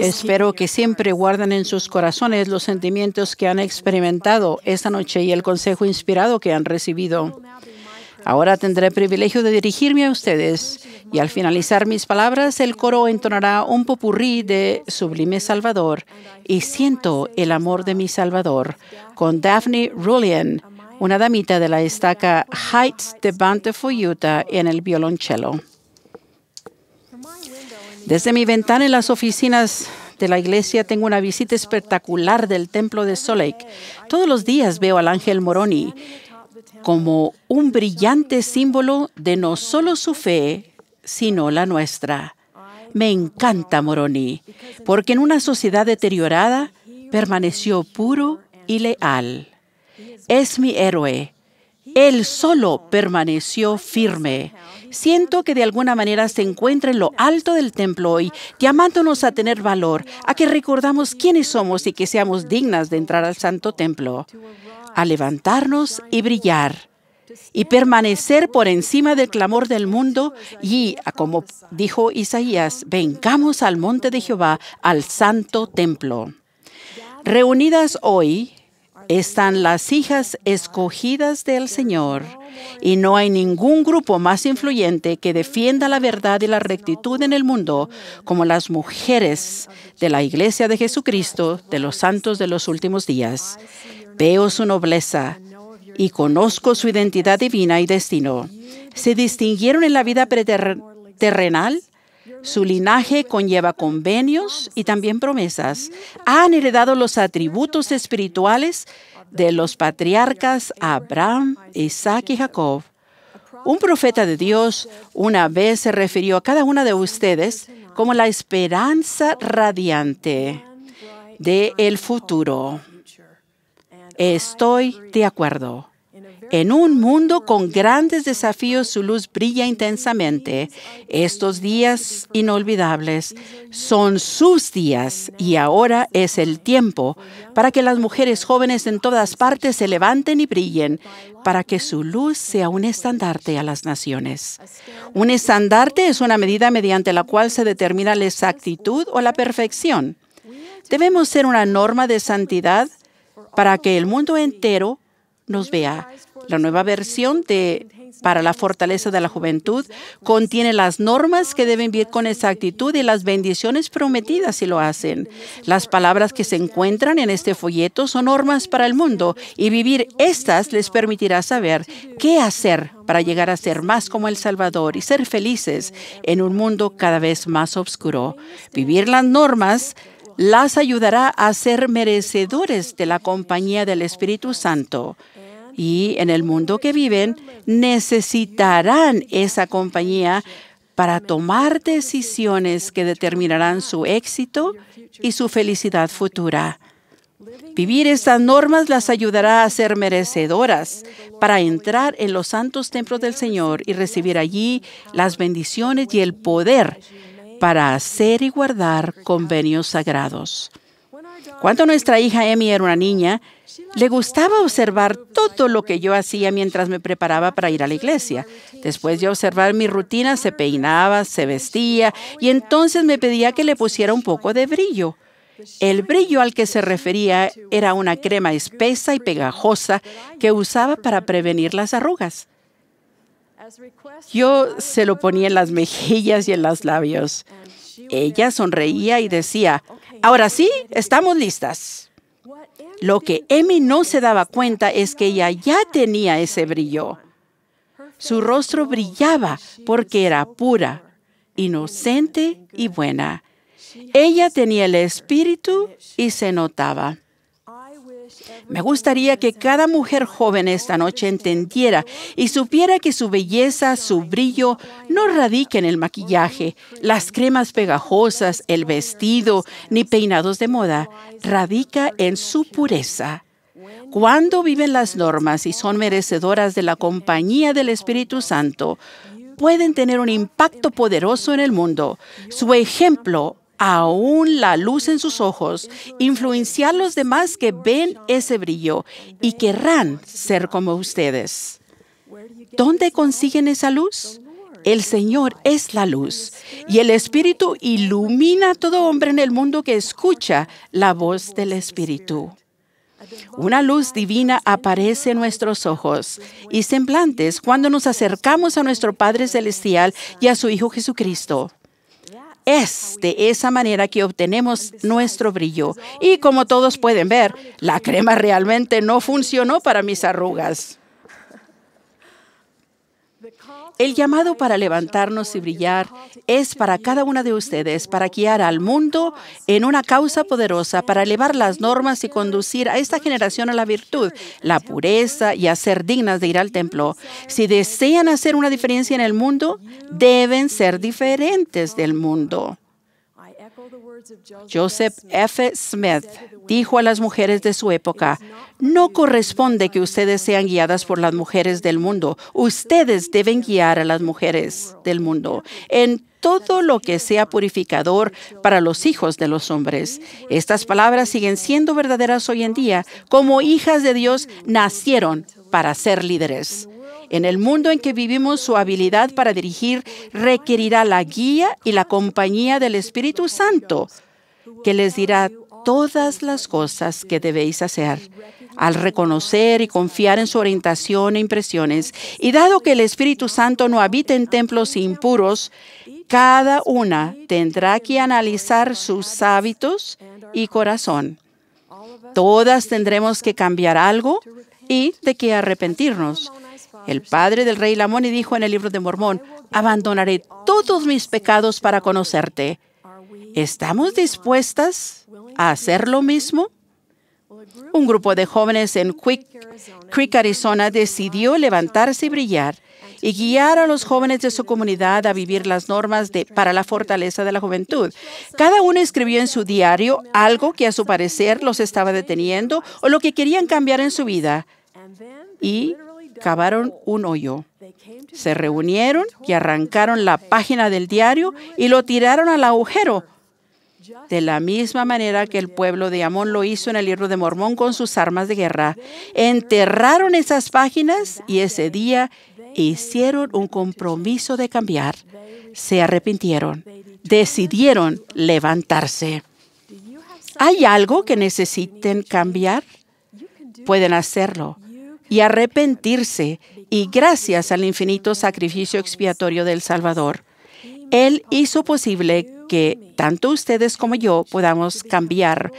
Espero que siempre guarden en sus corazones los sentimientos que han experimentado esta noche y el consejo inspirado que han recibido. Ahora tendré el privilegio de dirigirme a ustedes y al finalizar mis palabras el coro entonará un popurrí de Sublime Salvador y siento el amor de mi Salvador con Daphne Rulian, una damita de la estaca Heights de Bountiful, Utah en el violonchelo. Desde mi ventana en las oficinas de la iglesia tengo una visita espectacular del templo de Soleil. Todos los días veo al ángel Moroni como un brillante símbolo de no solo su fe, sino la nuestra. Me encanta Moroni, porque en una sociedad deteriorada permaneció puro y leal. Es mi héroe él solo permaneció firme. Siento que de alguna manera se encuentra en lo alto del templo hoy, llamándonos a tener valor, a que recordamos quiénes somos y que seamos dignas de entrar al santo templo, a levantarnos y brillar y permanecer por encima del clamor del mundo y, como dijo Isaías, vengamos al monte de Jehová, al santo templo. Reunidas hoy, están las hijas escogidas del Señor, y no hay ningún grupo más influyente que defienda la verdad y la rectitud en el mundo como las mujeres de la Iglesia de Jesucristo de los santos de los últimos días. Veo su nobleza y conozco su identidad divina y destino. Se distinguieron en la vida terrenal su linaje conlleva convenios y también promesas. Han heredado los atributos espirituales de los patriarcas Abraham, Isaac y Jacob. Un profeta de Dios una vez se refirió a cada una de ustedes como la esperanza radiante de el futuro. Estoy de acuerdo. En un mundo con grandes desafíos, su luz brilla intensamente. Estos días inolvidables son sus días y ahora es el tiempo para que las mujeres jóvenes en todas partes se levanten y brillen, para que su luz sea un estandarte a las naciones. Un estandarte es una medida mediante la cual se determina la exactitud o la perfección. Debemos ser una norma de santidad para que el mundo entero nos vea. La nueva versión de para la fortaleza de la juventud contiene las normas que deben vivir con exactitud y las bendiciones prometidas si lo hacen. Las palabras que se encuentran en este folleto son normas para el mundo y vivir estas les permitirá saber qué hacer para llegar a ser más como el Salvador y ser felices en un mundo cada vez más oscuro. Vivir las normas las ayudará a ser merecedores de la compañía del Espíritu Santo. Y en el mundo que viven, necesitarán esa compañía para tomar decisiones que determinarán su éxito y su felicidad futura. Vivir estas normas las ayudará a ser merecedoras para entrar en los santos templos del Señor y recibir allí las bendiciones y el poder para hacer y guardar convenios sagrados. Cuando nuestra hija Emmy era una niña, le gustaba observar todo lo que yo hacía mientras me preparaba para ir a la iglesia. Después de observar mi rutina, se peinaba, se vestía y entonces me pedía que le pusiera un poco de brillo. El brillo al que se refería era una crema espesa y pegajosa que usaba para prevenir las arrugas. Yo se lo ponía en las mejillas y en los labios. Ella sonreía y decía, ahora sí, estamos listas. Lo que Emmy no se daba cuenta es que ella ya tenía ese brillo. Su rostro brillaba porque era pura, inocente y buena. Ella tenía el espíritu y se notaba. Me gustaría que cada mujer joven esta noche entendiera y supiera que su belleza, su brillo, no radica en el maquillaje, las cremas pegajosas, el vestido, ni peinados de moda, radica en su pureza. Cuando viven las normas y son merecedoras de la compañía del Espíritu Santo, pueden tener un impacto poderoso en el mundo. Su ejemplo aún la luz en sus ojos, influenciar a los demás que ven ese brillo y querrán ser como ustedes. ¿Dónde consiguen esa luz? El Señor es la luz y el Espíritu ilumina a todo hombre en el mundo que escucha la voz del Espíritu. Una luz divina aparece en nuestros ojos y semblantes cuando nos acercamos a nuestro Padre Celestial y a su Hijo Jesucristo. Es de esa manera que obtenemos nuestro brillo. Y como todos pueden ver, la crema realmente no funcionó para mis arrugas. El llamado para levantarnos y brillar es para cada una de ustedes, para guiar al mundo en una causa poderosa, para elevar las normas y conducir a esta generación a la virtud, la pureza y a ser dignas de ir al templo. Si desean hacer una diferencia en el mundo, deben ser diferentes del mundo. Joseph F. Smith dijo a las mujeres de su época, no corresponde que ustedes sean guiadas por las mujeres del mundo, ustedes deben guiar a las mujeres del mundo en todo lo que sea purificador para los hijos de los hombres. Estas palabras siguen siendo verdaderas hoy en día, como hijas de Dios nacieron para ser líderes. En el mundo en que vivimos, su habilidad para dirigir requerirá la guía y la compañía del Espíritu Santo, que les dirá todas las cosas que debéis hacer al reconocer y confiar en su orientación e impresiones. Y dado que el Espíritu Santo no habita en templos impuros, cada una tendrá que analizar sus hábitos y corazón. Todas tendremos que cambiar algo y de qué arrepentirnos. El padre del rey Lamoni dijo en el libro de Mormón, abandonaré todos mis pecados para conocerte. ¿Estamos dispuestas a hacer lo mismo? Un grupo de jóvenes en Quick Creek, Arizona, decidió levantarse y brillar y guiar a los jóvenes de su comunidad a vivir las normas de, para la fortaleza de la juventud. Cada uno escribió en su diario algo que a su parecer los estaba deteniendo o lo que querían cambiar en su vida. Y cavaron un hoyo. Se reunieron y arrancaron la página del diario y lo tiraron al agujero. De la misma manera que el pueblo de Amón lo hizo en el libro de Mormón con sus armas de guerra, enterraron esas páginas y ese día hicieron un compromiso de cambiar. Se arrepintieron, decidieron levantarse. ¿Hay algo que necesiten cambiar? Pueden hacerlo y arrepentirse. Y gracias al infinito sacrificio expiatorio del Salvador, Él hizo posible que tanto ustedes como yo podamos cambiar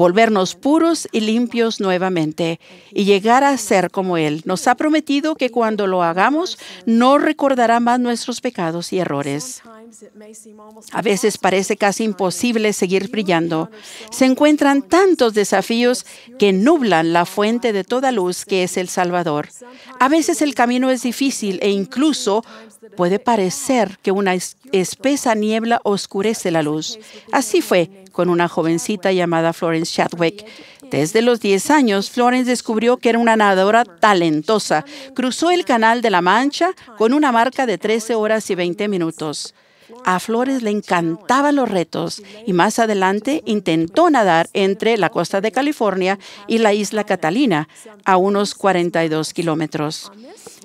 volvernos puros y limpios nuevamente y llegar a ser como Él. Nos ha prometido que cuando lo hagamos no recordará más nuestros pecados y errores. A veces parece casi imposible seguir brillando. Se encuentran tantos desafíos que nublan la fuente de toda luz que es el Salvador. A veces el camino es difícil e incluso puede parecer que una espesa niebla oscurece la luz. Así fue con una jovencita llamada Florence Chadwick. Desde los 10 años, Florence descubrió que era una nadadora talentosa. Cruzó el Canal de la Mancha con una marca de 13 horas y 20 minutos. A Florence le encantaban los retos y más adelante intentó nadar entre la costa de California y la isla Catalina, a unos 42 kilómetros.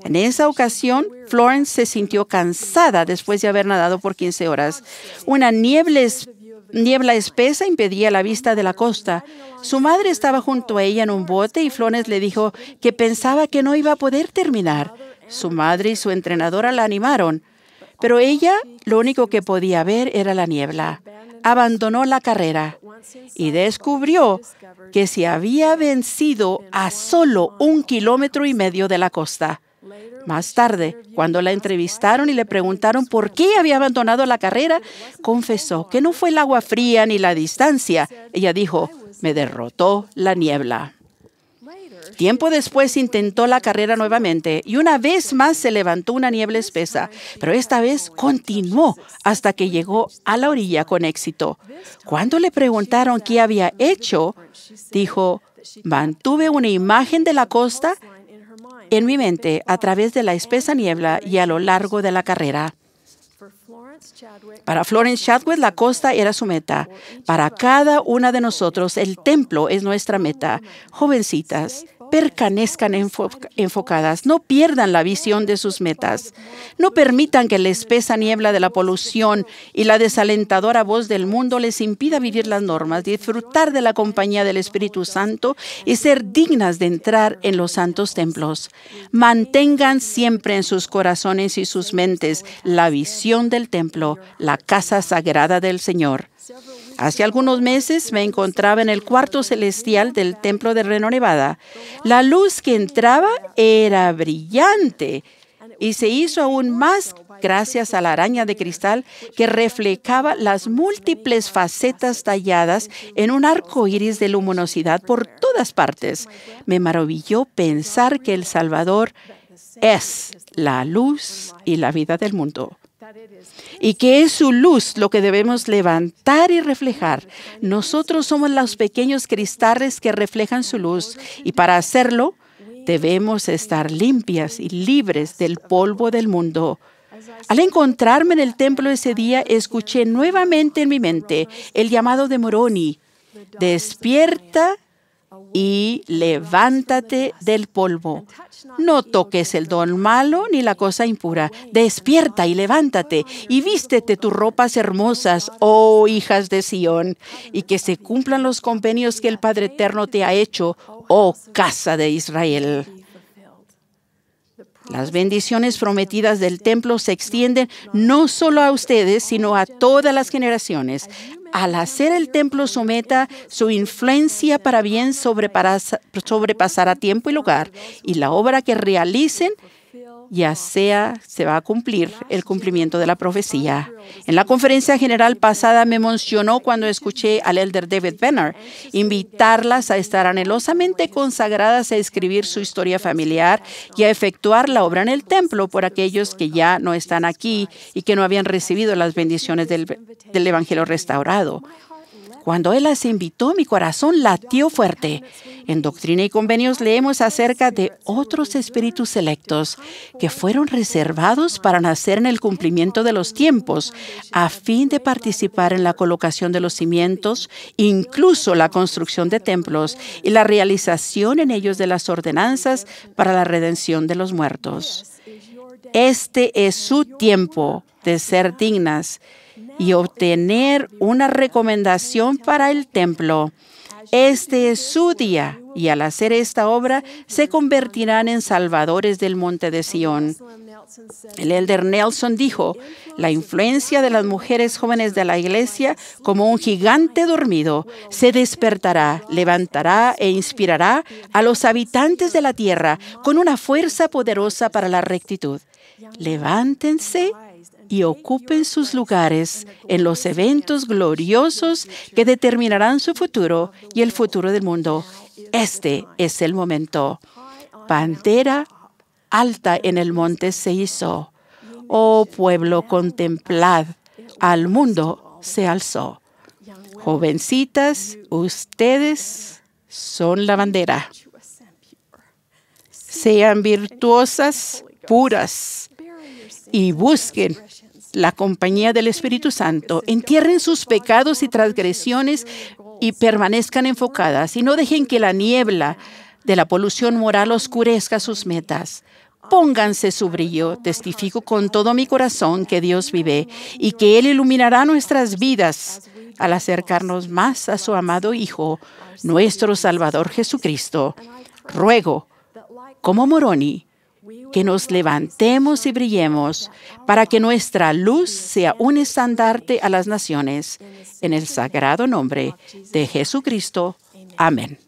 En esa ocasión, Florence se sintió cansada después de haber nadado por 15 horas. Una niebla Niebla espesa impedía la vista de la costa. Su madre estaba junto a ella en un bote y Flones le dijo que pensaba que no iba a poder terminar. Su madre y su entrenadora la animaron, pero ella lo único que podía ver era la niebla. Abandonó la carrera y descubrió que se había vencido a solo un kilómetro y medio de la costa. Más tarde, cuando la entrevistaron y le preguntaron por qué había abandonado la carrera, confesó que no fue el agua fría ni la distancia. Ella dijo, me derrotó la niebla. Tiempo después intentó la carrera nuevamente y una vez más se levantó una niebla espesa, pero esta vez continuó hasta que llegó a la orilla con éxito. Cuando le preguntaron qué había hecho, dijo, mantuve una imagen de la costa en mi mente a través de la espesa niebla y a lo largo de la carrera. Para Florence Chadwick la costa era su meta. Para cada una de nosotros el templo es nuestra meta. Jovencitas, percanezcan enfocadas, no pierdan la visión de sus metas, no permitan que la espesa niebla de la polución y la desalentadora voz del mundo les impida vivir las normas, disfrutar de la compañía del Espíritu Santo y ser dignas de entrar en los santos templos. Mantengan siempre en sus corazones y sus mentes la visión del templo, la casa sagrada del Señor. Hace algunos meses me encontraba en el cuarto celestial del templo de Reno Nevada. La luz que entraba era brillante y se hizo aún más gracias a la araña de cristal que reflejaba las múltiples facetas talladas en un arco iris de luminosidad por todas partes. Me maravilló pensar que el Salvador es la luz y la vida del mundo y que es su luz lo que debemos levantar y reflejar. Nosotros somos los pequeños cristales que reflejan su luz y para hacerlo debemos estar limpias y libres del polvo del mundo. Al encontrarme en el templo ese día, escuché nuevamente en mi mente el llamado de Moroni. Despierta y levántate del polvo. No toques el don malo ni la cosa impura. Despierta y levántate y vístete tus ropas hermosas, oh hijas de Sión, y que se cumplan los convenios que el Padre Eterno te ha hecho, oh casa de Israel. Las bendiciones prometidas del templo se extienden no solo a ustedes, sino a todas las generaciones, al hacer el templo someta su influencia para bien sobrepasará tiempo y lugar, y la obra que realicen ya sea se va a cumplir el cumplimiento de la profecía. En la conferencia general pasada me mencionó cuando escuché al elder David Benner invitarlas a estar anhelosamente consagradas a escribir su historia familiar y a efectuar la obra en el templo por aquellos que ya no están aquí y que no habían recibido las bendiciones del Evangelio restaurado. Cuando Él las invitó, mi corazón latió fuerte. En Doctrina y Convenios leemos acerca de otros espíritus selectos que fueron reservados para nacer en el cumplimiento de los tiempos, a fin de participar en la colocación de los cimientos, incluso la construcción de templos y la realización en ellos de las ordenanzas para la redención de los muertos. Este es su tiempo de ser dignas y obtener una recomendación para el templo. Este es su día, y al hacer esta obra se convertirán en salvadores del monte de Sión. El elder Nelson dijo, la influencia de las mujeres jóvenes de la iglesia, como un gigante dormido, se despertará, levantará e inspirará a los habitantes de la tierra con una fuerza poderosa para la rectitud. Levántense y ocupen sus lugares en los eventos gloriosos que determinarán su futuro y el futuro del mundo. Este es el momento. Pantera alta en el monte se hizo. Oh pueblo, contemplad, al mundo se alzó. Jovencitas, ustedes son la bandera. Sean virtuosas, puras, y busquen la compañía del Espíritu Santo. Entierren sus pecados y transgresiones y permanezcan enfocadas y no dejen que la niebla de la polución moral oscurezca sus metas pónganse su brillo. Testifico con todo mi corazón que Dios vive y que Él iluminará nuestras vidas al acercarnos más a su amado Hijo, nuestro Salvador Jesucristo. Ruego, como Moroni, que nos levantemos y brillemos para que nuestra luz sea un estandarte a las naciones. En el sagrado nombre de Jesucristo. Amén.